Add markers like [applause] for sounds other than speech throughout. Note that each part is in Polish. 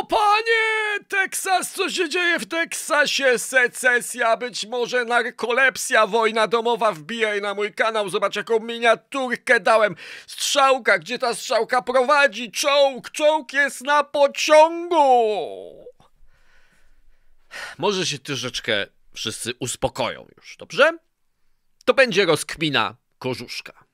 O panie! Teksas, co się dzieje w Teksasie? Secesja, być może narkolepsja, wojna domowa. Wbijaj na mój kanał, zobacz jaką miniaturkę dałem. Strzałka, gdzie ta strzałka prowadzi? Czołg, czołg jest na pociągu! Może się troszeczkę wszyscy uspokoją już, dobrze? To będzie rozkmina korzuszka.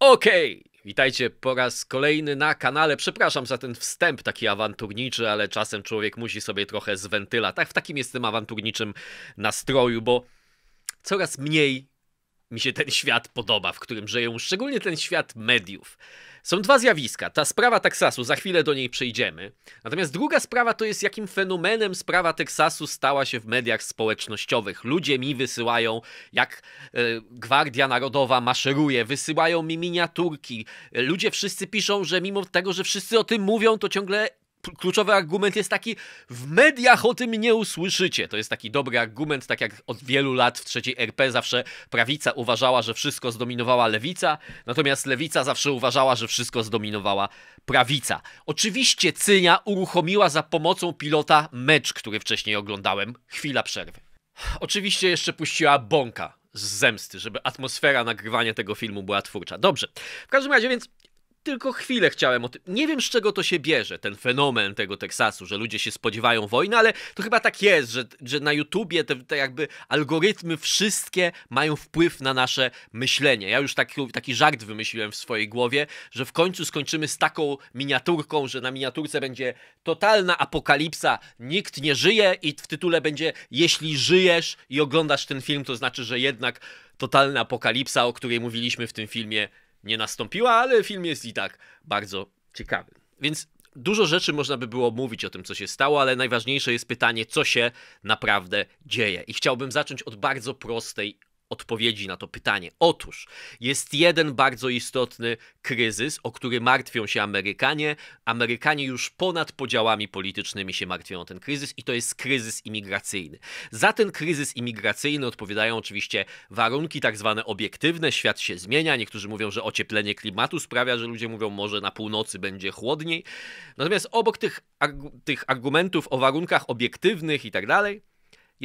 Okej, okay. Witajcie po raz kolejny na kanale. Przepraszam za ten wstęp taki awanturniczy, ale czasem człowiek musi sobie trochę zwentyla. Tak, w takim jestem awanturniczym nastroju, bo coraz mniej mi się ten świat podoba, w którym żyję, szczególnie ten świat mediów. Są dwa zjawiska. Ta sprawa Teksasu, za chwilę do niej przejdziemy. Natomiast druga sprawa to jest, jakim fenomenem sprawa Teksasu stała się w mediach społecznościowych. Ludzie mi wysyłają, jak e, Gwardia Narodowa maszeruje, wysyłają mi miniaturki. E, ludzie wszyscy piszą, że mimo tego, że wszyscy o tym mówią, to ciągle kluczowy argument jest taki, w mediach o tym nie usłyszycie. To jest taki dobry argument, tak jak od wielu lat w trzeciej RP zawsze prawica uważała, że wszystko zdominowała lewica, natomiast lewica zawsze uważała, że wszystko zdominowała prawica. Oczywiście Cynia uruchomiła za pomocą pilota mecz, który wcześniej oglądałem. Chwila przerwy. Oczywiście jeszcze puściła bąka z zemsty, żeby atmosfera nagrywania tego filmu była twórcza. Dobrze. W każdym razie więc tylko chwilę chciałem o tym. Nie wiem, z czego to się bierze, ten fenomen tego Teksasu, że ludzie się spodziewają wojny, ale to chyba tak jest, że, że na YouTubie te, te jakby algorytmy wszystkie mają wpływ na nasze myślenie. Ja już taki, taki żart wymyśliłem w swojej głowie, że w końcu skończymy z taką miniaturką, że na miniaturce będzie totalna apokalipsa, nikt nie żyje i w tytule będzie jeśli żyjesz i oglądasz ten film, to znaczy, że jednak totalna apokalipsa, o której mówiliśmy w tym filmie, nie nastąpiła, ale film jest i tak bardzo ciekawy. Więc dużo rzeczy można by było mówić o tym, co się stało, ale najważniejsze jest pytanie, co się naprawdę dzieje. I chciałbym zacząć od bardzo prostej odpowiedzi na to pytanie. Otóż jest jeden bardzo istotny kryzys, o który martwią się Amerykanie. Amerykanie już ponad podziałami politycznymi się martwią o ten kryzys i to jest kryzys imigracyjny. Za ten kryzys imigracyjny odpowiadają oczywiście warunki tak zwane obiektywne, świat się zmienia. Niektórzy mówią, że ocieplenie klimatu sprawia, że ludzie mówią, może na północy będzie chłodniej. Natomiast obok tych, arg tych argumentów o warunkach obiektywnych i tak dalej,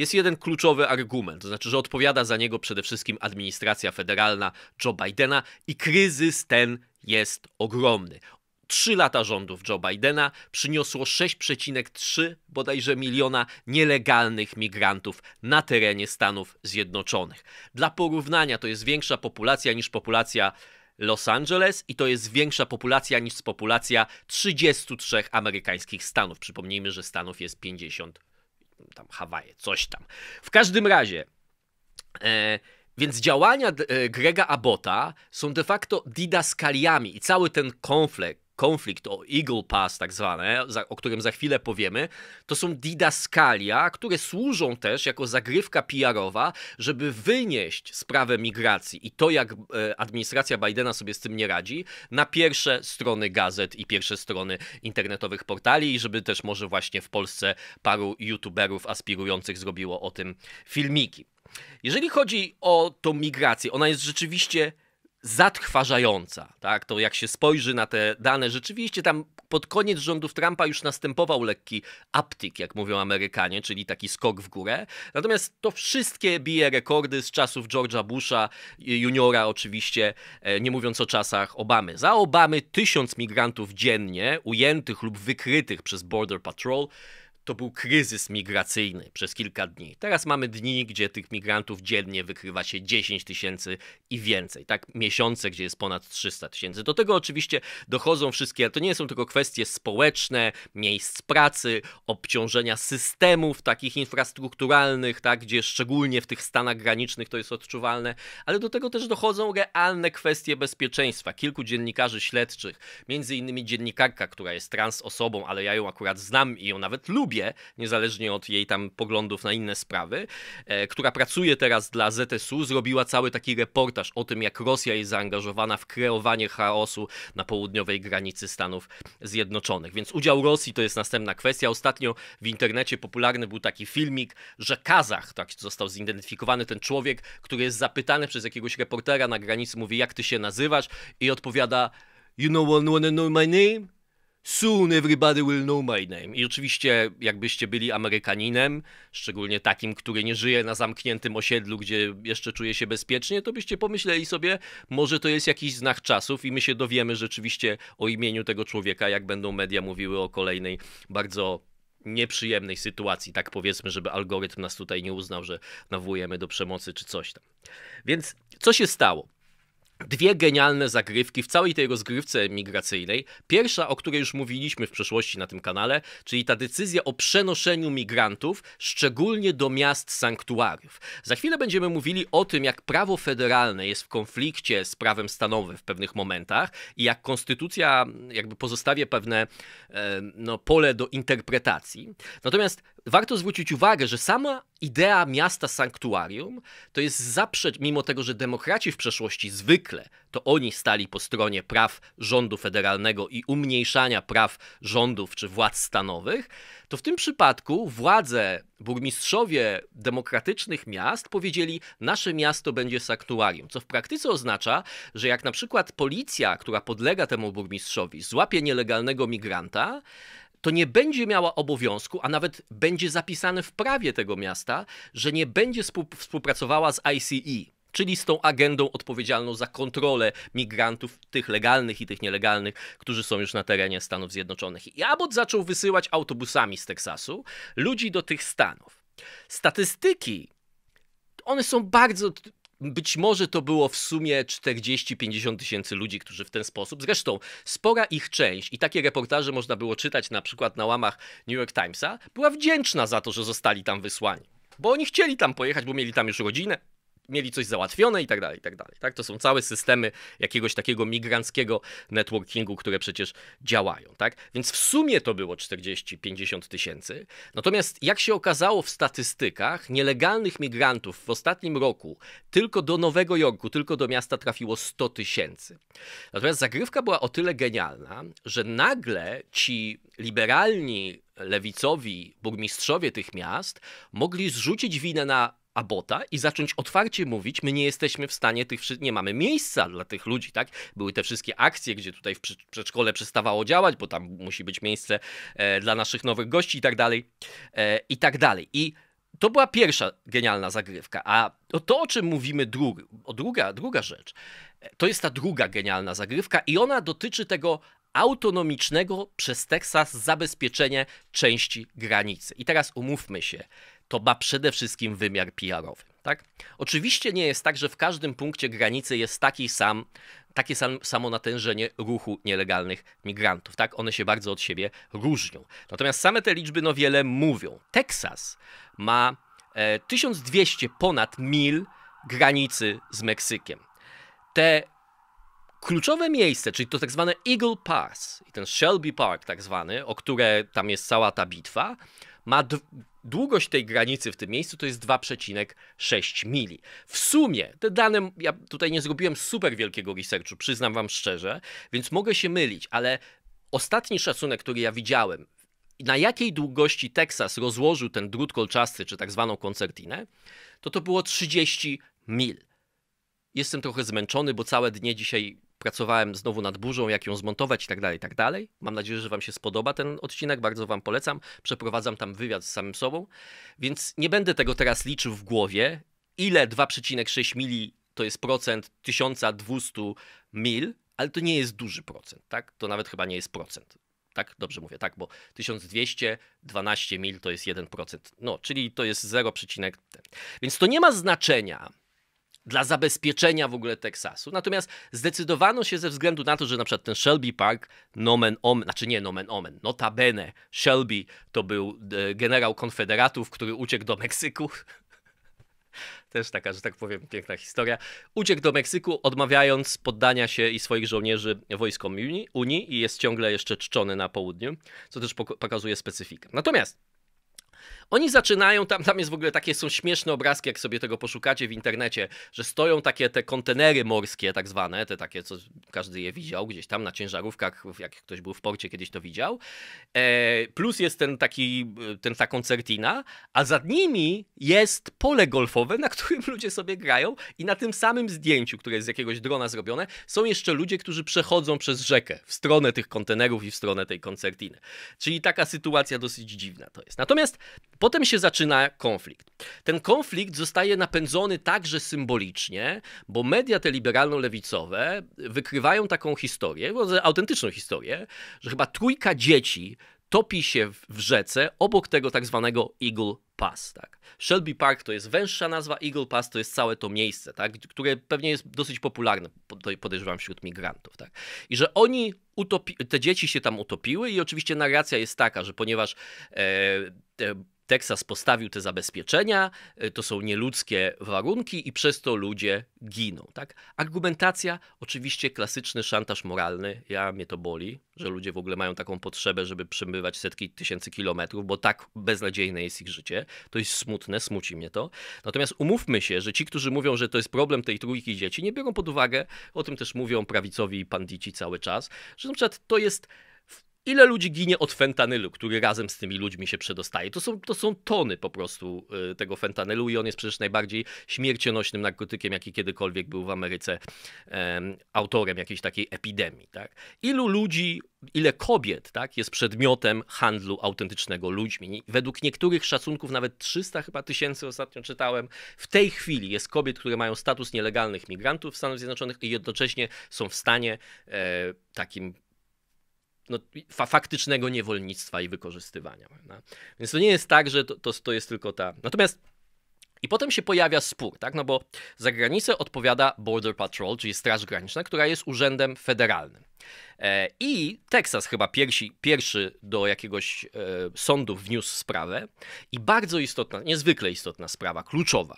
jest jeden kluczowy argument, to znaczy, że odpowiada za niego przede wszystkim administracja federalna Joe Bidena i kryzys ten jest ogromny. Trzy lata rządów Joe Bidena przyniosło 6,3 bodajże miliona nielegalnych migrantów na terenie Stanów Zjednoczonych. Dla porównania to jest większa populacja niż populacja Los Angeles i to jest większa populacja niż populacja 33 amerykańskich stanów. Przypomnijmy, że stanów jest 50 tam Hawaje, coś tam. W każdym razie. E, więc działania e, Grega Abota są de facto didaskaliami i cały ten konflikt, konflikt o Eagle Pass tak zwane, o którym za chwilę powiemy, to są didaskalia, które służą też jako zagrywka PR-owa, żeby wynieść sprawę migracji i to, jak e, administracja Bidena sobie z tym nie radzi, na pierwsze strony gazet i pierwsze strony internetowych portali i żeby też może właśnie w Polsce paru youtuberów aspirujących zrobiło o tym filmiki. Jeżeli chodzi o tą migrację, ona jest rzeczywiście zatrważająca. Tak? To jak się spojrzy na te dane, rzeczywiście tam pod koniec rządów Trumpa już następował lekki uptick, jak mówią Amerykanie, czyli taki skok w górę. Natomiast to wszystkie bije rekordy z czasów George'a Busha, y, juniora oczywiście, e, nie mówiąc o czasach Obamy. Za Obamy tysiąc migrantów dziennie ujętych lub wykrytych przez Border Patrol to był kryzys migracyjny przez kilka dni. Teraz mamy dni, gdzie tych migrantów dziennie wykrywa się 10 tysięcy i więcej, tak? Miesiące, gdzie jest ponad 300 tysięcy. Do tego oczywiście dochodzą wszystkie, to nie są tylko kwestie społeczne, miejsc pracy, obciążenia systemów takich infrastrukturalnych, tak? Gdzie szczególnie w tych stanach granicznych to jest odczuwalne, ale do tego też dochodzą realne kwestie bezpieczeństwa. Kilku dziennikarzy śledczych, między innymi dziennikarka, która jest trans osobą, ale ja ją akurat znam i ją nawet lubię, niezależnie od jej tam poglądów na inne sprawy, e, która pracuje teraz dla ZSU, zrobiła cały taki reportaż o tym, jak Rosja jest zaangażowana w kreowanie chaosu na południowej granicy Stanów Zjednoczonych. Więc udział Rosji to jest następna kwestia. Ostatnio w internecie popularny był taki filmik, że Kazach, tak został zidentyfikowany ten człowiek, który jest zapytany przez jakiegoś reportera na granicy, mówi jak ty się nazywasz i odpowiada You know one wanna know my name? Soon everybody will know my name. I oczywiście, jakbyście byli Amerykaninem, szczególnie takim, który nie żyje na zamkniętym osiedlu, gdzie jeszcze czuje się bezpiecznie, to byście pomyśleli sobie, może to jest jakiś znak czasów i my się dowiemy rzeczywiście o imieniu tego człowieka, jak będą media mówiły o kolejnej bardzo nieprzyjemnej sytuacji, tak powiedzmy, żeby algorytm nas tutaj nie uznał, że nawołujemy do przemocy czy coś tam. Więc co się stało? dwie genialne zagrywki w całej tej rozgrywce migracyjnej. Pierwsza, o której już mówiliśmy w przeszłości na tym kanale, czyli ta decyzja o przenoszeniu migrantów, szczególnie do miast sanktuariów. Za chwilę będziemy mówili o tym, jak prawo federalne jest w konflikcie z prawem stanowym w pewnych momentach i jak konstytucja jakby pozostawia pewne e, no, pole do interpretacji. Natomiast warto zwrócić uwagę, że sama idea miasta sanktuarium to jest zaprze, mimo tego, że demokraci w przeszłości zwykle to oni stali po stronie praw rządu federalnego i umniejszania praw rządów czy władz stanowych, to w tym przypadku władze, burmistrzowie demokratycznych miast powiedzieli, nasze miasto będzie sanktuarium, co w praktyce oznacza, że jak na przykład policja, która podlega temu burmistrzowi, złapie nielegalnego migranta, to nie będzie miała obowiązku, a nawet będzie zapisane w prawie tego miasta, że nie będzie współpracowała z ICE, czyli z tą agendą odpowiedzialną za kontrolę migrantów, tych legalnych i tych nielegalnych, którzy są już na terenie Stanów Zjednoczonych. I Abbott zaczął wysyłać autobusami z Teksasu ludzi do tych stanów. Statystyki one są bardzo być może to było w sumie 40-50 tysięcy ludzi, którzy w ten sposób, zresztą spora ich część, i takie reportaże można było czytać na przykład na łamach New York Timesa, była wdzięczna za to, że zostali tam wysłani. Bo oni chcieli tam pojechać, bo mieli tam już rodzinę, mieli coś załatwione i tak dalej, i tak dalej. Tak? To są całe systemy jakiegoś takiego migranckiego networkingu, które przecież działają. Tak? Więc w sumie to było 40-50 tysięcy. Natomiast jak się okazało w statystykach, nielegalnych migrantów w ostatnim roku tylko do Nowego Jorku, tylko do miasta trafiło 100 tysięcy. Natomiast zagrywka była o tyle genialna, że nagle ci liberalni lewicowi burmistrzowie tych miast mogli zrzucić winę na Abota i zacząć otwarcie mówić, my nie jesteśmy w stanie tych, nie mamy miejsca dla tych ludzi, tak? Były te wszystkie akcje, gdzie tutaj w przedszkole przestawało działać, bo tam musi być miejsce e, dla naszych nowych gości i tak dalej, e, i tak dalej. I to była pierwsza genialna zagrywka, a to, o czym mówimy o druga, druga rzecz, e, to jest ta druga genialna zagrywka i ona dotyczy tego autonomicznego przez Teksas zabezpieczenia części granicy. I teraz umówmy się, to ma przede wszystkim wymiar PR-owy. Tak? Oczywiście nie jest tak, że w każdym punkcie granicy jest taki sam, takie sam, samo natężenie ruchu nielegalnych migrantów. Tak? One się bardzo od siebie różnią. Natomiast same te liczby no wiele mówią. Teksas ma 1200 e, ponad mil granicy z Meksykiem. Te kluczowe miejsce, czyli to tak zwane Eagle Pass i ten Shelby Park tak zwany, o które tam jest cała ta bitwa, ma Długość tej granicy w tym miejscu to jest 2,6 mili. W sumie te dane, ja tutaj nie zrobiłem super wielkiego researchu, przyznam wam szczerze, więc mogę się mylić, ale ostatni szacunek, który ja widziałem, na jakiej długości Teksas rozłożył ten drut kolczasty, czy tak zwaną koncertinę, to to było 30 mil. Jestem trochę zmęczony, bo całe dnie dzisiaj pracowałem znowu nad burzą, jak ją zmontować i tak dalej, i tak dalej. Mam nadzieję, że Wam się spodoba ten odcinek, bardzo Wam polecam. Przeprowadzam tam wywiad z samym sobą, więc nie będę tego teraz liczył w głowie, ile 2,6 mili to jest procent 1200 mil, ale to nie jest duży procent, tak? To nawet chyba nie jest procent. Tak, dobrze mówię, tak, bo 1212 mil to jest 1%. No, czyli to jest 0, więc to nie ma znaczenia, dla zabezpieczenia w ogóle Teksasu. Natomiast zdecydowano się ze względu na to, że na przykład ten Shelby Park, nomen omen, znaczy nie nomen omen, notabene Shelby to był e, generał konfederatów, który uciekł do Meksyku. [laughs] Też taka, że tak powiem, piękna historia. Uciekł do Meksyku, odmawiając poddania się i swoich żołnierzy wojskom Unii, Unii i jest ciągle jeszcze czczony na południu, co też pokazuje specyfikę. Natomiast oni zaczynają, tam, tam jest w ogóle takie, są śmieszne obrazki, jak sobie tego poszukacie w internecie, że stoją takie te kontenery morskie, tak zwane, te takie, co każdy je widział gdzieś tam na ciężarówkach, jak ktoś był w porcie, kiedyś to widział. E, plus jest ten taki, e, ten, ta koncertina, a za nimi jest pole golfowe, na którym ludzie sobie grają i na tym samym zdjęciu, które jest z jakiegoś drona zrobione, są jeszcze ludzie, którzy przechodzą przez rzekę w stronę tych kontenerów i w stronę tej koncertiny. Czyli taka sytuacja dosyć dziwna to jest. Natomiast Potem się zaczyna konflikt. Ten konflikt zostaje napędzony także symbolicznie, bo media te liberalno-lewicowe wykrywają taką historię, autentyczną historię, że chyba trójka dzieci topi się w rzece obok tego tak zwanego Eagle Pass. Tak? Shelby Park to jest węższa nazwa, Eagle Pass to jest całe to miejsce, tak? które pewnie jest dosyć popularne, podejrzewam, wśród migrantów. Tak? I że oni, utopi- te dzieci się tam utopiły i oczywiście narracja jest taka, że ponieważ e, Teksas postawił te zabezpieczenia, y, to są nieludzkie warunki i przez to ludzie giną. Tak? Argumentacja, oczywiście klasyczny szantaż moralny, ja mnie to boli, że ludzie w ogóle mają taką potrzebę, żeby przemywać setki tysięcy kilometrów, bo tak beznadziejne jest ich życie. To jest smutne, smuci mnie to. Natomiast umówmy się, że ci, którzy mówią, że to jest problem tej trójki dzieci, nie biorą pod uwagę, o tym też mówią prawicowi i pandici cały czas, że na przykład to jest Ile ludzi ginie od fentanylu, który razem z tymi ludźmi się przedostaje? To są, to są tony po prostu y, tego fentanylu i on jest przecież najbardziej śmiercionośnym narkotykiem, jaki kiedykolwiek był w Ameryce em, autorem jakiejś takiej epidemii. Tak? Ilu ludzi, ile kobiet tak, jest przedmiotem handlu autentycznego ludźmi? Według niektórych szacunków nawet 300 chyba tysięcy ostatnio czytałem. W tej chwili jest kobiet, które mają status nielegalnych migrantów w Stanach Zjednoczonych i jednocześnie są w stanie e, takim no, fa faktycznego niewolnictwa i wykorzystywania. Prawda? Więc to nie jest tak, że to, to, to jest tylko ta. Natomiast i potem się pojawia spór, tak? No bo za granicę odpowiada Border Patrol, czyli Straż Graniczna, która jest urzędem federalnym. E, I Teksas chyba pierwsi, pierwszy do jakiegoś e, sądu wniósł sprawę i bardzo istotna, niezwykle istotna sprawa, kluczowa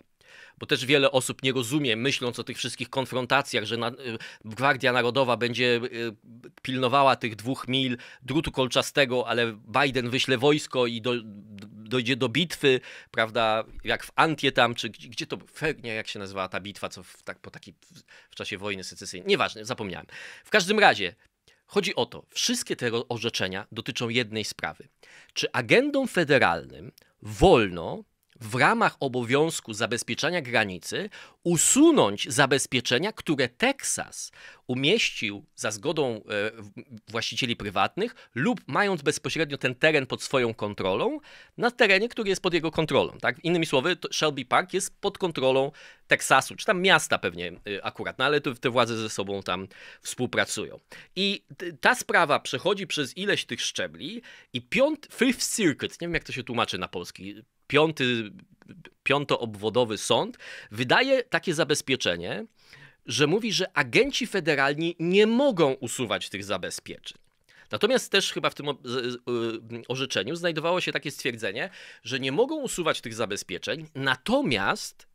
bo też wiele osób nie rozumie, myśląc o tych wszystkich konfrontacjach, że na, y, Gwardia Narodowa będzie y, pilnowała tych dwóch mil drutu kolczastego, ale Biden wyśle wojsko i do, dojdzie do bitwy, prawda, jak w Antie tam, czy gdzie to, nie, jak się nazywała ta bitwa, co w, tak, po taki, w czasie wojny secesyjnej, nieważne, zapomniałem. W każdym razie, Chodzi o to, wszystkie te orzeczenia dotyczą jednej sprawy. Czy agendom federalnym wolno w ramach obowiązku zabezpieczania granicy usunąć zabezpieczenia, które Teksas umieścił za zgodą e, właścicieli prywatnych lub mając bezpośrednio ten teren pod swoją kontrolą, na terenie, który jest pod jego kontrolą. Tak? Innymi słowy, Shelby Park jest pod kontrolą Teksasu, czy tam miasta pewnie e, akurat, no ale te władze ze sobą tam współpracują. I ta sprawa przechodzi przez ileś tych szczebli i Fifth Circuit, nie wiem jak to się tłumaczy na polski, piąty, piątoobwodowy sąd wydaje takie zabezpieczenie, że mówi, że agenci federalni nie mogą usuwać tych zabezpieczeń. Natomiast też chyba w tym y, orzeczeniu znajdowało się takie stwierdzenie, że nie mogą usuwać tych zabezpieczeń, natomiast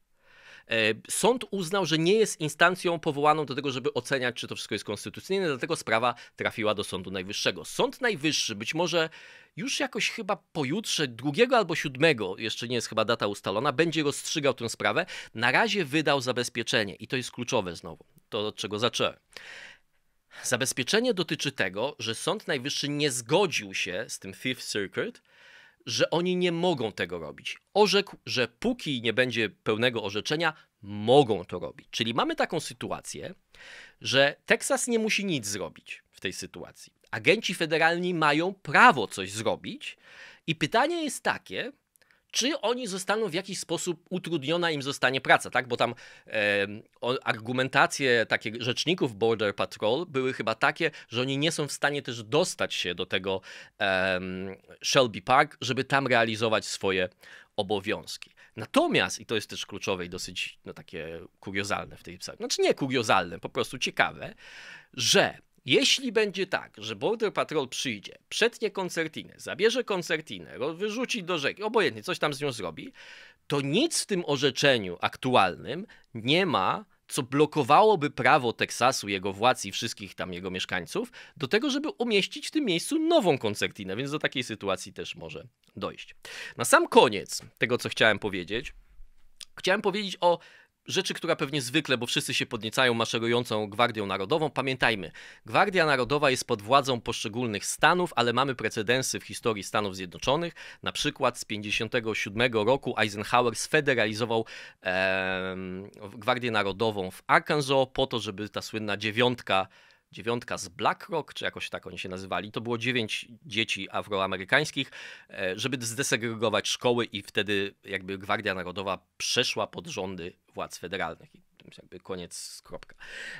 E, sąd uznał, że nie jest instancją powołaną do tego, żeby oceniać, czy to wszystko jest konstytucyjne, dlatego sprawa trafiła do Sądu Najwyższego. Sąd Najwyższy być może już jakoś chyba pojutrze, drugiego albo siódmego, jeszcze nie jest chyba data ustalona, będzie rozstrzygał tę sprawę. Na razie wydał zabezpieczenie i to jest kluczowe znowu, to od czego zacząłem. Zabezpieczenie dotyczy tego, że Sąd Najwyższy nie zgodził się z tym Fifth Circuit, że oni nie mogą tego robić. Orzekł, że póki nie będzie pełnego orzeczenia, mogą to robić. Czyli mamy taką sytuację, że Teksas nie musi nic zrobić w tej sytuacji. Agenci federalni mają prawo coś zrobić, i pytanie jest takie, czy oni zostaną w jakiś sposób utrudniona im zostanie praca, tak? Bo tam e, argumentacje takie rzeczników Border Patrol były chyba takie, że oni nie są w stanie też dostać się do tego e, Shelby Park, żeby tam realizować swoje obowiązki. Natomiast, i to jest też kluczowe i dosyć no, takie kuriozalne w tej psalmie, znaczy nie kuriozalne, po prostu ciekawe, że jeśli będzie tak, że Border Patrol przyjdzie, przetnie koncertinę, zabierze koncertinę, wyrzuci do rzeki, obojętnie, coś tam z nią zrobi, to nic w tym orzeczeniu aktualnym nie ma, co blokowałoby prawo Teksasu, jego władz i wszystkich tam jego mieszkańców do tego, żeby umieścić w tym miejscu nową koncertinę, więc do takiej sytuacji też może dojść. Na sam koniec tego, co chciałem powiedzieć, chciałem powiedzieć o rzeczy, która pewnie zwykle, bo wszyscy się podniecają maszerującą Gwardią Narodową. Pamiętajmy, Gwardia Narodowa jest pod władzą poszczególnych stanów, ale mamy precedensy w historii Stanów Zjednoczonych. Na przykład z 1957 roku Eisenhower sfederalizował e, Gwardię Narodową w Arkansas po to, żeby ta słynna dziewiątka dziewiątka z BlackRock, czy jakoś tak oni się nazywali. To było dziewięć dzieci afroamerykańskich, e, żeby zdesegregować szkoły i wtedy jakby Gwardia Narodowa przeszła pod rządy władz federalnych. I jakby koniec, kropka.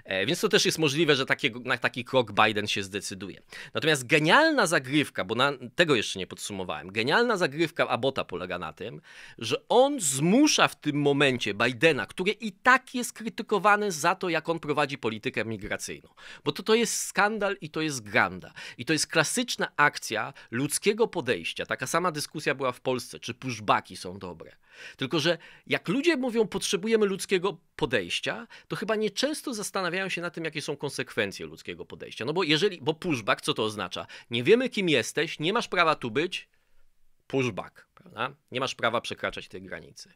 E, więc to też jest możliwe, że takie, na taki krok Biden się zdecyduje. Natomiast genialna zagrywka, bo na, tego jeszcze nie podsumowałem, genialna zagrywka Abota polega na tym, że on zmusza w tym momencie Bidena, który i tak jest krytykowany za to, jak on prowadzi politykę migracyjną. Bo to, to jest skandal i to jest granda. I to jest klasyczna akcja ludzkiego podejścia. Taka sama dyskusja była w Polsce, czy pushbacki są dobre. Tylko, że jak ludzie mówią, potrzebujemy ludzkiego podejścia, podejścia, to chyba nieczęsto zastanawiają się na tym, jakie są konsekwencje ludzkiego podejścia. No bo jeżeli, bo pushback, co to oznacza? Nie wiemy, kim jesteś, nie masz prawa tu być, pushback, prawda? Nie masz prawa przekraczać tej granicy.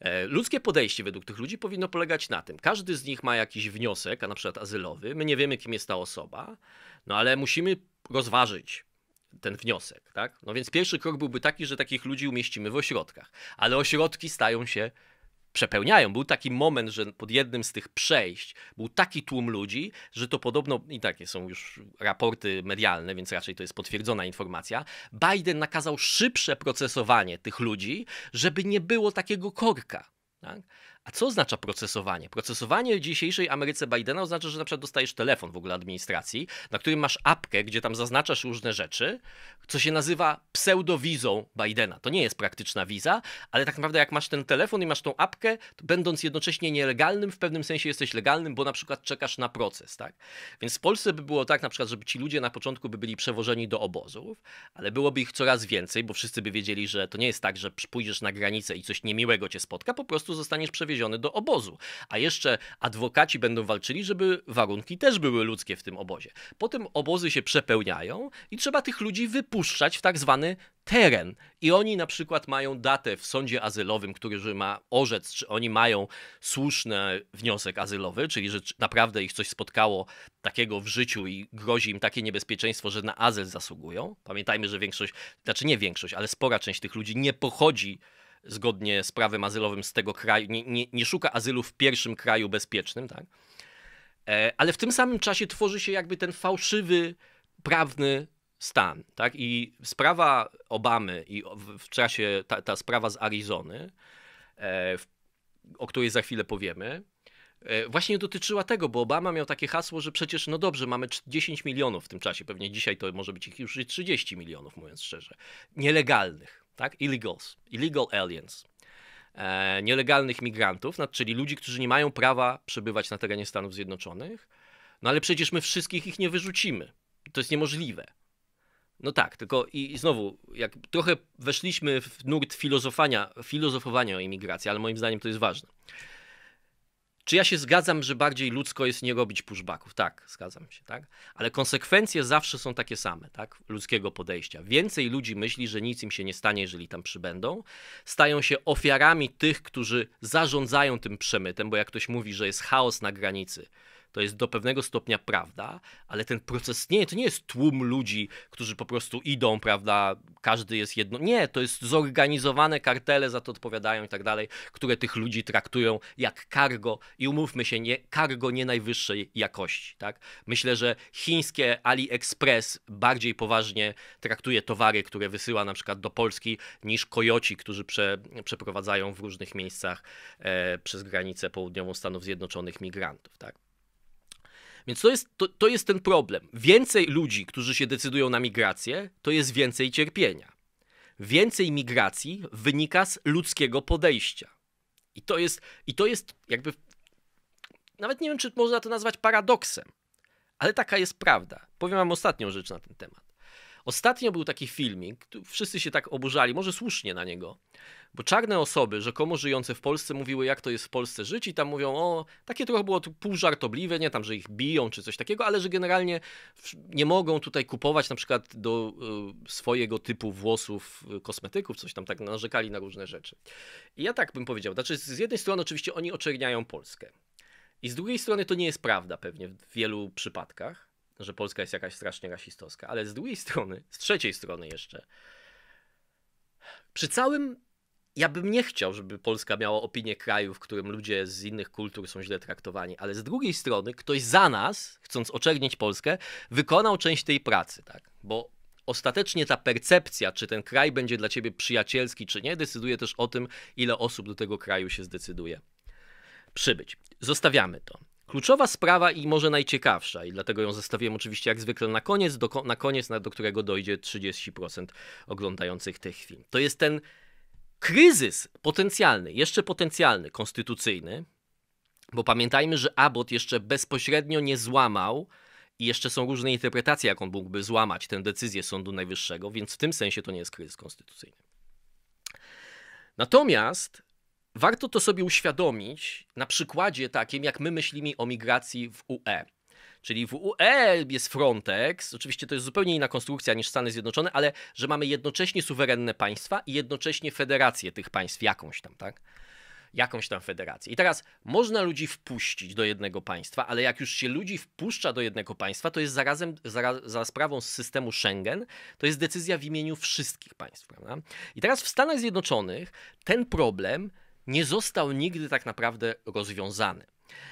E, ludzkie podejście według tych ludzi powinno polegać na tym. Każdy z nich ma jakiś wniosek, a na przykład azylowy. My nie wiemy, kim jest ta osoba, no ale musimy rozważyć ten wniosek, tak? No więc pierwszy krok byłby taki, że takich ludzi umieścimy w ośrodkach, ale ośrodki stają się przepełniają. Był taki moment, że pod jednym z tych przejść był taki tłum ludzi, że to podobno, i takie są już raporty medialne, więc raczej to jest potwierdzona informacja, Biden nakazał szybsze procesowanie tych ludzi, żeby nie było takiego korka. Tak? A co oznacza procesowanie? Procesowanie w dzisiejszej Ameryce Bidena oznacza, że na przykład dostajesz telefon w ogóle administracji, na którym masz apkę, gdzie tam zaznaczasz różne rzeczy, co się nazywa pseudowizą Bidena. To nie jest praktyczna wiza, ale tak naprawdę jak masz ten telefon i masz tą apkę, to będąc jednocześnie nielegalnym, w pewnym sensie jesteś legalnym, bo na przykład czekasz na proces, tak? Więc w Polsce by było tak na przykład, żeby ci ludzie na początku by byli przewożeni do obozów, ale byłoby ich coraz więcej, bo wszyscy by wiedzieli, że to nie jest tak, że pójdziesz na granicę i coś niemiłego cię spotka, po prostu zostaniesz przewieziony do obozu. A jeszcze adwokaci będą walczyli, żeby warunki też były ludzkie w tym obozie. Potem obozy się przepełniają i trzeba tych ludzi wypuszczać w tak zwany teren. I oni na przykład mają datę w sądzie azylowym, który ma orzec, czy oni mają słuszny wniosek azylowy, czyli że naprawdę ich coś spotkało takiego w życiu i grozi im takie niebezpieczeństwo, że na azyl zasługują. Pamiętajmy, że większość, znaczy nie większość, ale spora część tych ludzi nie pochodzi zgodnie z prawem azylowym z tego kraju, nie, nie, nie szuka azylu w pierwszym kraju bezpiecznym, tak? E, ale w tym samym czasie tworzy się jakby ten fałszywy, prawny stan, tak? I sprawa Obamy i w czasie ta, ta sprawa z Arizony, e, o której za chwilę powiemy, e, właśnie dotyczyła tego, bo Obama miał takie hasło, że przecież no dobrze, mamy 10 milionów w tym czasie, pewnie dzisiaj to może być ich już 30 milionów, mówiąc szczerze, nielegalnych tak? Illegals, illegal aliens, e, nielegalnych migrantów, czyli ludzi, którzy nie mają prawa przebywać na terenie Stanów Zjednoczonych. No ale przecież my wszystkich ich nie wyrzucimy. To jest niemożliwe. No tak, tylko i, i znowu, jak trochę weszliśmy w nurt filozofowania, filozofowania o imigracji, ale moim zdaniem to jest ważne. Czy ja się zgadzam, że bardziej ludzko jest nie robić pushbacków? Tak, zgadzam się, tak? Ale konsekwencje zawsze są takie same, tak? Ludzkiego podejścia. Więcej ludzi myśli, że nic im się nie stanie, jeżeli tam przybędą. Stają się ofiarami tych, którzy zarządzają tym przemytem, bo jak ktoś mówi, że jest chaos na granicy, to jest do pewnego stopnia prawda, ale ten proces nie, to nie jest tłum ludzi, którzy po prostu idą, prawda, każdy jest jedno. Nie, to jest zorganizowane kartele, za to odpowiadają i tak dalej, które tych ludzi traktują jak kargo i umówmy się, nie, kargo nie najwyższej jakości, tak? Myślę, że chińskie AliExpress bardziej poważnie traktuje towary, które wysyła na przykład do Polski, niż kojoci, którzy prze, przeprowadzają w różnych miejscach e, przez granicę południową Stanów Zjednoczonych migrantów, tak? Więc to jest, to, to jest ten problem. Więcej ludzi, którzy się decydują na migrację, to jest więcej cierpienia. Więcej migracji wynika z ludzkiego podejścia. I to jest, i to jest jakby. Nawet nie wiem, czy można to nazwać paradoksem, ale taka jest prawda. Powiem Wam ostatnią rzecz na ten temat. Ostatnio był taki filmik, wszyscy się tak oburzali, może słusznie na niego, bo czarne osoby, rzekomo żyjące w Polsce, mówiły, jak to jest w Polsce żyć, i tam mówią, o, takie trochę było tu żartobliwe, nie tam, że ich biją czy coś takiego, ale że generalnie nie mogą tutaj kupować na przykład do y, swojego typu włosów, y, kosmetyków, coś tam tak narzekali na różne rzeczy. I ja tak bym powiedział. Znaczy, z jednej strony, oczywiście, oni oczerniają Polskę. I z drugiej strony, to nie jest prawda pewnie w wielu przypadkach, że Polska jest jakaś strasznie rasistowska, ale z drugiej strony, z trzeciej strony jeszcze. Przy całym ja bym nie chciał, żeby Polska miała opinię kraju, w którym ludzie z innych kultur są źle traktowani, ale z drugiej strony ktoś za nas, chcąc oczernić Polskę, wykonał część tej pracy, tak? Bo ostatecznie ta percepcja, czy ten kraj będzie dla ciebie przyjacielski, czy nie, decyduje też o tym, ile osób do tego kraju się zdecyduje przybyć. Zostawiamy to. Kluczowa sprawa i może najciekawsza, i dlatego ją zostawiłem oczywiście jak zwykle na koniec, do, na koniec, do którego dojdzie 30% oglądających tych film. To jest ten kryzys potencjalny, jeszcze potencjalny, konstytucyjny, bo pamiętajmy, że Abbott jeszcze bezpośrednio nie złamał i jeszcze są różne interpretacje, jak on mógłby złamać tę decyzję Sądu Najwyższego, więc w tym sensie to nie jest kryzys konstytucyjny. Natomiast warto to sobie uświadomić na przykładzie takim, jak my myślimy o migracji w UE. Czyli w UE jest Frontex, oczywiście to jest zupełnie inna konstrukcja niż Stany Zjednoczone, ale że mamy jednocześnie suwerenne państwa i jednocześnie federację tych państw, jakąś tam, tak? Jakąś tam federację. I teraz można ludzi wpuścić do jednego państwa, ale jak już się ludzi wpuszcza do jednego państwa, to jest zarazem, zaraz, za sprawą systemu Schengen, to jest decyzja w imieniu wszystkich państw, prawda? I teraz w Stanach Zjednoczonych ten problem nie został nigdy tak naprawdę rozwiązany.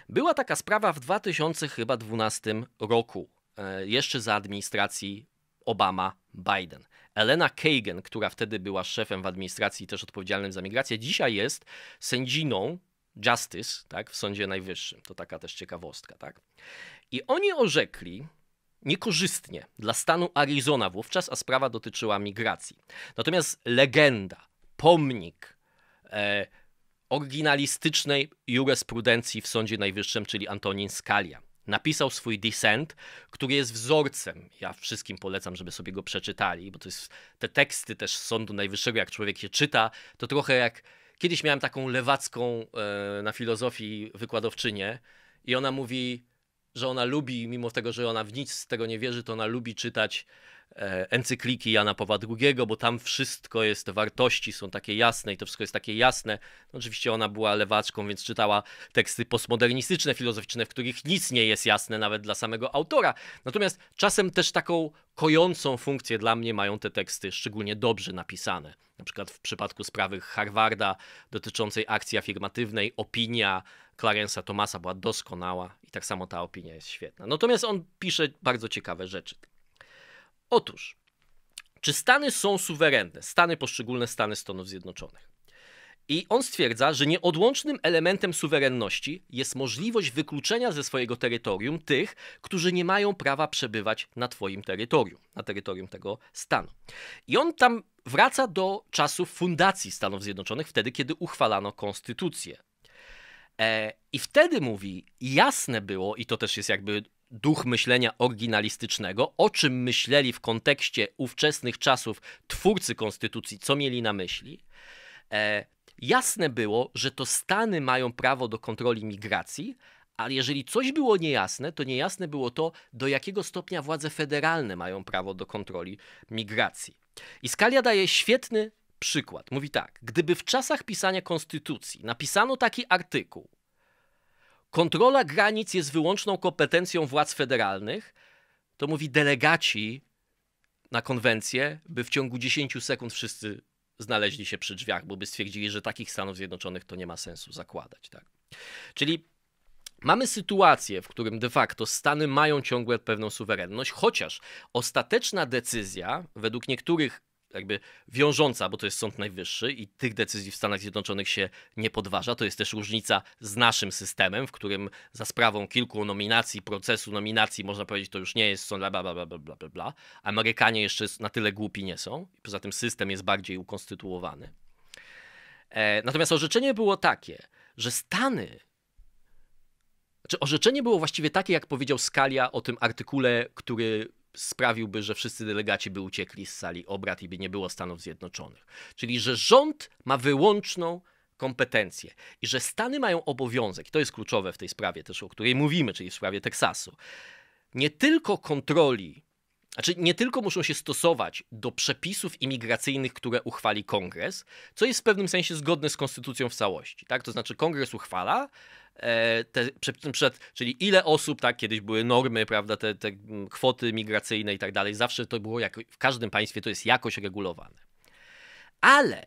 Była taka sprawa w 2012 roku, e, jeszcze za administracji Obama-Biden. Elena Kagan, która wtedy była szefem w administracji też odpowiedzialnym za migrację, dzisiaj jest sędziną Justice tak, w Sądzie Najwyższym. To taka też ciekawostka. Tak? I oni orzekli niekorzystnie dla stanu Arizona wówczas, a sprawa dotyczyła migracji. Natomiast legenda, pomnik, e, oryginalistycznej jurysprudencji w Sądzie Najwyższym, czyli Antonin Scalia. Napisał swój Dissent, który jest wzorcem. Ja wszystkim polecam, żeby sobie go przeczytali, bo to jest te teksty też Sądu Najwyższego, jak człowiek je czyta, to trochę jak kiedyś miałem taką lewacką e, na filozofii wykładowczynię i ona mówi, że ona lubi, mimo tego, że ona w nic z tego nie wierzy, to ona lubi czytać E, encykliki Jana Pawła II, bo tam wszystko jest, wartości są takie jasne i to wszystko jest takie jasne. No, oczywiście ona była lewaczką, więc czytała teksty postmodernistyczne, filozoficzne, w których nic nie jest jasne nawet dla samego autora. Natomiast czasem też taką kojącą funkcję dla mnie mają te teksty szczególnie dobrze napisane. Na przykład w przypadku sprawy Harvarda dotyczącej akcji afirmatywnej opinia Clarence'a Thomasa była doskonała i tak samo ta opinia jest świetna. Natomiast on pisze bardzo ciekawe rzeczy. Otóż, czy Stany są suwerenne? Stany, poszczególne Stany Stanów Zjednoczonych. I on stwierdza, że nieodłącznym elementem suwerenności jest możliwość wykluczenia ze swojego terytorium tych, którzy nie mają prawa przebywać na Twoim terytorium, na terytorium tego stanu. I on tam wraca do czasów fundacji Stanów Zjednoczonych, wtedy, kiedy uchwalano konstytucję. E, I wtedy mówi, jasne było, i to też jest jakby duch myślenia oryginalistycznego, o czym myśleli w kontekście ówczesnych czasów twórcy konstytucji, co mieli na myśli. E, jasne było, że to Stany mają prawo do kontroli migracji, ale jeżeli coś było niejasne, to niejasne było to, do jakiego stopnia władze federalne mają prawo do kontroli migracji. I Scalia daje świetny przykład. Mówi tak: gdyby w czasach pisania konstytucji napisano taki artykuł, kontrola granic jest wyłączną kompetencją władz federalnych, to mówi delegaci na konwencję, by w ciągu 10 sekund wszyscy znaleźli się przy drzwiach, bo by stwierdzili, że takich Stanów Zjednoczonych to nie ma sensu zakładać. Tak? Czyli mamy sytuację, w którym de facto Stany mają ciągle pewną suwerenność, chociaż ostateczna decyzja według niektórych jakby wiążąca, bo to jest Sąd Najwyższy i tych decyzji w Stanach Zjednoczonych się nie podważa. To jest też różnica z naszym systemem, w którym za sprawą kilku nominacji, procesu nominacji, można powiedzieć, to już nie jest sąd, bla, bla, bla, bla, bla, bla. Amerykanie jeszcze na tyle głupi nie są. Poza tym system jest bardziej ukonstytuowany. E, natomiast orzeczenie było takie, że Stany czy znaczy orzeczenie było właściwie takie, jak powiedział Scalia o tym artykule, który sprawiłby, że wszyscy delegaci by uciekli z sali obrad i by nie było Stanów Zjednoczonych. Czyli, że rząd ma wyłączną kompetencje i że Stany mają obowiązek, to jest kluczowe w tej sprawie też, o której mówimy, czyli w sprawie Teksasu, nie tylko kontroli, znaczy nie tylko muszą się stosować do przepisów imigracyjnych, które uchwali kongres, co jest w pewnym sensie zgodne z konstytucją w całości, tak? To znaczy kongres uchwala, E, te, przed, czyli ile osób, tak, kiedyś były normy, prawda, te, te mm, kwoty migracyjne i tak dalej, zawsze to było, jak, w każdym państwie to jest jakoś regulowane. Ale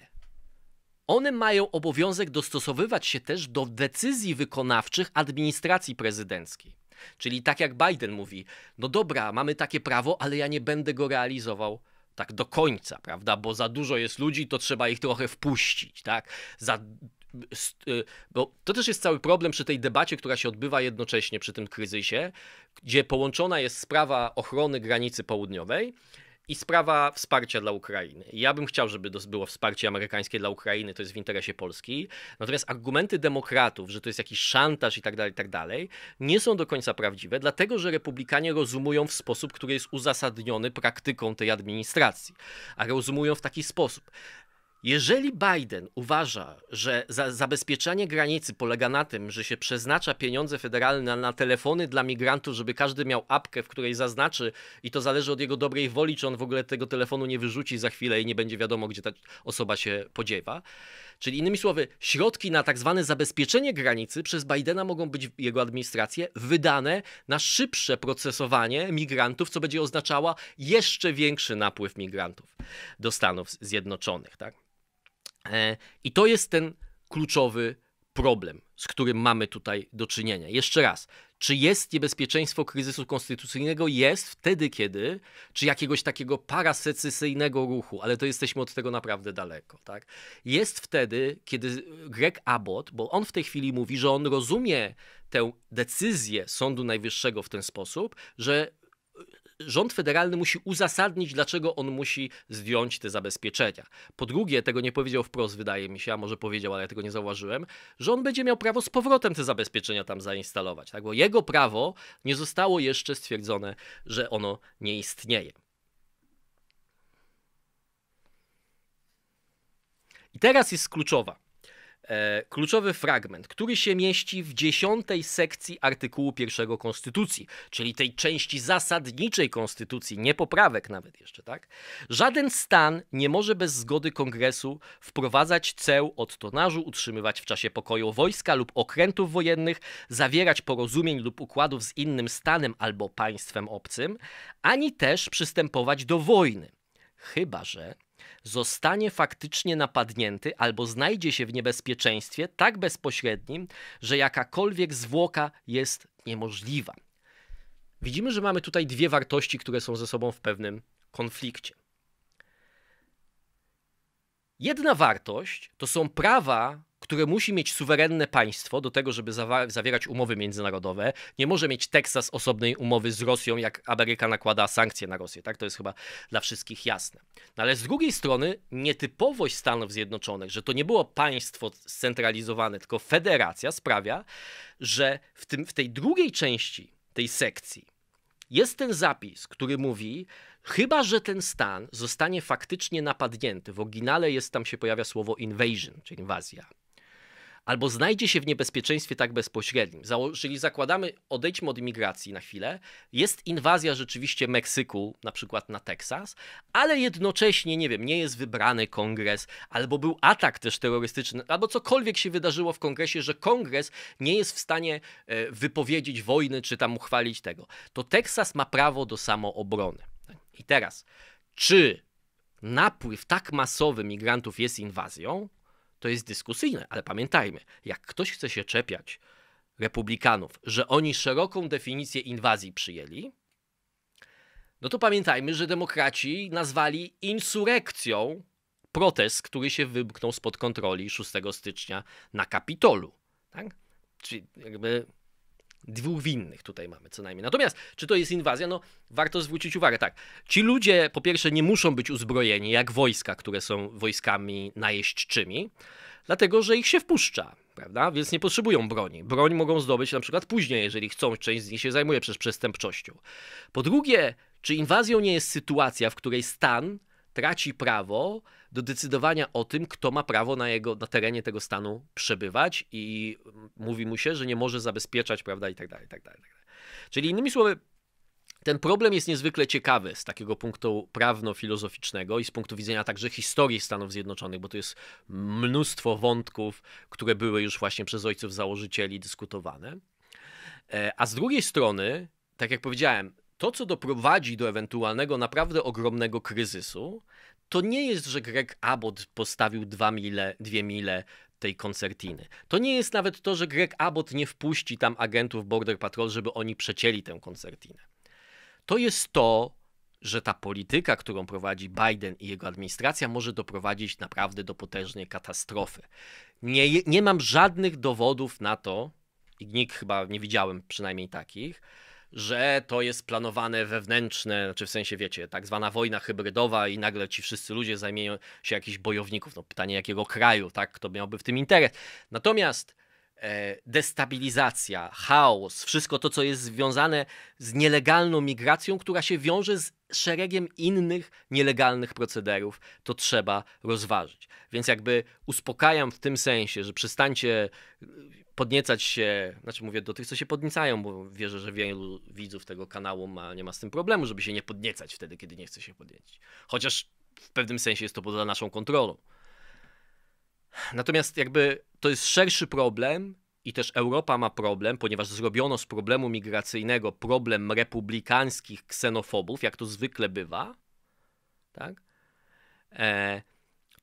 one mają obowiązek dostosowywać się też do decyzji wykonawczych administracji prezydenckiej. Czyli tak jak Biden mówi, no dobra, mamy takie prawo, ale ja nie będę go realizował tak do końca, prawda? Bo za dużo jest ludzi, to trzeba ich trochę wpuścić, tak? Za Y, bo to też jest cały problem przy tej debacie, która się odbywa jednocześnie przy tym kryzysie, gdzie połączona jest sprawa ochrony granicy południowej i sprawa wsparcia dla Ukrainy. Ja bym chciał, żeby było wsparcie amerykańskie dla Ukrainy, to jest w interesie Polski. Natomiast argumenty demokratów, że to jest jakiś szantaż i tak dalej, i tak dalej, nie są do końca prawdziwe, dlatego że republikanie rozumują w sposób, który jest uzasadniony praktyką tej administracji, a rozumują w taki sposób. Jeżeli Biden uważa, że za zabezpieczanie granicy polega na tym, że się przeznacza pieniądze federalne na telefony dla migrantów, żeby każdy miał apkę, w której zaznaczy, i to zależy od jego dobrej woli, czy on w ogóle tego telefonu nie wyrzuci za chwilę i nie będzie wiadomo, gdzie ta osoba się podziewa. Czyli innymi słowy, środki na tak zwane zabezpieczenie granicy przez Bidena mogą być jego administrację wydane na szybsze procesowanie migrantów, co będzie oznaczało jeszcze większy napływ migrantów do Stanów Zjednoczonych. Tak? E, I to jest ten kluczowy problem, z którym mamy tutaj do czynienia. Jeszcze raz, czy jest niebezpieczeństwo kryzysu konstytucyjnego? Jest wtedy, kiedy, czy jakiegoś takiego parasecesyjnego ruchu, ale to jesteśmy od tego naprawdę daleko. Tak? Jest wtedy, kiedy Greg Abbott, bo on w tej chwili mówi, że on rozumie tę decyzję Sądu Najwyższego w ten sposób, że rząd federalny musi uzasadnić, dlaczego on musi zdjąć te zabezpieczenia. Po drugie, tego nie powiedział wprost, wydaje mi się, a może powiedział, ale ja tego nie zauważyłem, że on będzie miał prawo z powrotem te zabezpieczenia tam zainstalować, tak? bo jego prawo nie zostało jeszcze stwierdzone, że ono nie istnieje. I teraz jest kluczowa E, kluczowy fragment, który się mieści w dziesiątej sekcji artykułu pierwszego Konstytucji, czyli tej części zasadniczej Konstytucji, nie poprawek nawet jeszcze, tak? Żaden stan nie może bez zgody Kongresu wprowadzać ceł od tonażu, utrzymywać w czasie pokoju wojska lub okrętów wojennych, zawierać porozumień lub układów z innym stanem albo państwem obcym, ani też przystępować do wojny. Chyba, że zostanie faktycznie napadnięty albo znajdzie się w niebezpieczeństwie tak bezpośrednim, że jakakolwiek zwłoka jest niemożliwa. Widzimy, że mamy tutaj dwie wartości, które są ze sobą w pewnym konflikcie. Jedna wartość to są prawa które musi mieć suwerenne państwo do tego, żeby zawierać umowy międzynarodowe. Nie może mieć Teksas osobnej umowy z Rosją, jak Ameryka nakłada sankcje na Rosję. Tak? To jest chyba dla wszystkich jasne. No ale z drugiej strony nietypowość Stanów Zjednoczonych, że to nie było państwo scentralizowane, tylko federacja sprawia, że w, tym, w tej drugiej części tej sekcji jest ten zapis, który mówi, chyba że ten stan zostanie faktycznie napadnięty. W oryginale jest tam się pojawia słowo invasion, czyli inwazja albo znajdzie się w niebezpieczeństwie tak bezpośrednim. czyli zakładamy, odejdźmy od imigracji na chwilę, jest inwazja rzeczywiście Meksyku, na przykład na Teksas, ale jednocześnie, nie wiem, nie jest wybrany kongres, albo był atak też terrorystyczny, albo cokolwiek się wydarzyło w kongresie, że kongres nie jest w stanie e, wypowiedzieć wojny, czy tam uchwalić tego. To Teksas ma prawo do samoobrony. I teraz, czy napływ tak masowy migrantów jest inwazją? to jest dyskusyjne, ale pamiętajmy, jak ktoś chce się czepiać republikanów, że oni szeroką definicję inwazji przyjęli, no to pamiętajmy, że demokraci nazwali insurrekcją protest, który się wymknął spod kontroli 6 stycznia na Kapitolu. Tak? Czyli jakby Dwóch winnych tutaj mamy co najmniej. Natomiast, czy to jest inwazja? No, warto zwrócić uwagę, tak. Ci ludzie, po pierwsze, nie muszą być uzbrojeni jak wojska, które są wojskami najeźdźczymi, dlatego że ich się wpuszcza, prawda? Więc nie potrzebują broni. Broń mogą zdobyć na przykład później, jeżeli chcą, część z nich się zajmuje przez przestępczością. Po drugie, czy inwazją nie jest sytuacja, w której stan traci prawo do decydowania o tym, kto ma prawo na, jego, na terenie tego stanu przebywać i mówi mu się, że nie może zabezpieczać, prawda, tak i tak dalej, i tak dalej. Czyli innymi słowy, ten problem jest niezwykle ciekawy z takiego punktu prawno-filozoficznego i z punktu widzenia także historii Stanów Zjednoczonych, bo to jest mnóstwo wątków, które były już właśnie przez ojców założycieli dyskutowane. E, a z drugiej strony, tak jak powiedziałem, to, co doprowadzi do ewentualnego naprawdę ogromnego kryzysu, to nie jest, że Greg Abbott postawił dwa mile, dwie mile tej koncertiny. To nie jest nawet to, że Greg Abbott nie wpuści tam agentów Border Patrol, żeby oni przecięli tę koncertinę. To jest to, że ta polityka, którą prowadzi Biden i jego administracja, może doprowadzić naprawdę do potężnej katastrofy. Nie, nie mam żadnych dowodów na to, i nikt chyba nie widziałem przynajmniej takich, że to jest planowane wewnętrzne, znaczy w sensie wiecie, tak zwana wojna hybrydowa i nagle ci wszyscy ludzie zajmieją się jakichś bojowników. No pytanie jakiego kraju, tak, kto miałby w tym interes. Natomiast e, destabilizacja, chaos, wszystko to, co jest związane z nielegalną migracją, która się wiąże z szeregiem innych nielegalnych procederów, to trzeba rozważyć. Więc jakby uspokajam w tym sensie, że przestańcie podniecać się, znaczy mówię do tych, co się podniecają, bo wierzę, że wielu widzów tego kanału ma, nie ma z tym problemu, żeby się nie podniecać wtedy, kiedy nie chce się podniecić. Chociaż w pewnym sensie jest to poza naszą kontrolą. Natomiast jakby to jest szerszy problem i też Europa ma problem, ponieważ zrobiono z problemu migracyjnego problem republikańskich ksenofobów, jak to zwykle bywa. Tak? E,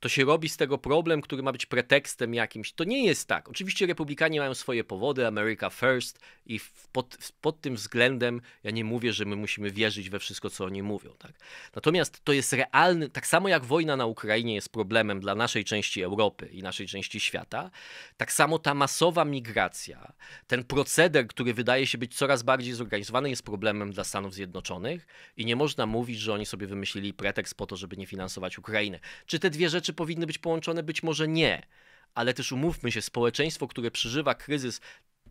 to się robi z tego problem, który ma być pretekstem jakimś. To nie jest tak. Oczywiście republikanie mają swoje powody, America First i pod, pod tym względem ja nie mówię, że my musimy wierzyć we wszystko, co oni mówią. Tak? Natomiast to jest realny, tak samo jak wojna na Ukrainie jest problemem dla naszej części Europy i naszej części świata, tak samo ta masowa migracja, ten proceder, który wydaje się być coraz bardziej zorganizowany, jest problemem dla Stanów Zjednoczonych i nie można mówić, że oni sobie wymyślili pretekst po to, żeby nie finansować Ukrainy. Czy te dwie rzeczy rzeczy powinny być połączone, być może nie, ale też umówmy się, społeczeństwo, które przeżywa kryzys,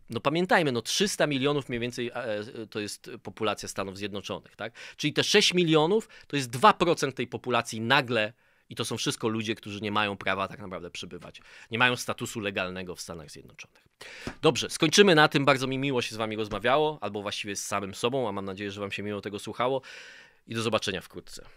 no pamiętajmy, no 300 milionów mniej więcej e, e, to jest populacja Stanów Zjednoczonych, tak? Czyli te 6 milionów to jest 2% tej populacji nagle i to są wszystko ludzie, którzy nie mają prawa tak naprawdę przebywać, nie mają statusu legalnego w Stanach Zjednoczonych. Dobrze, skończymy na tym. Bardzo mi miło się z Wami rozmawiało, albo właściwie z samym sobą, a mam nadzieję, że Wam się miło tego słuchało. I do zobaczenia wkrótce.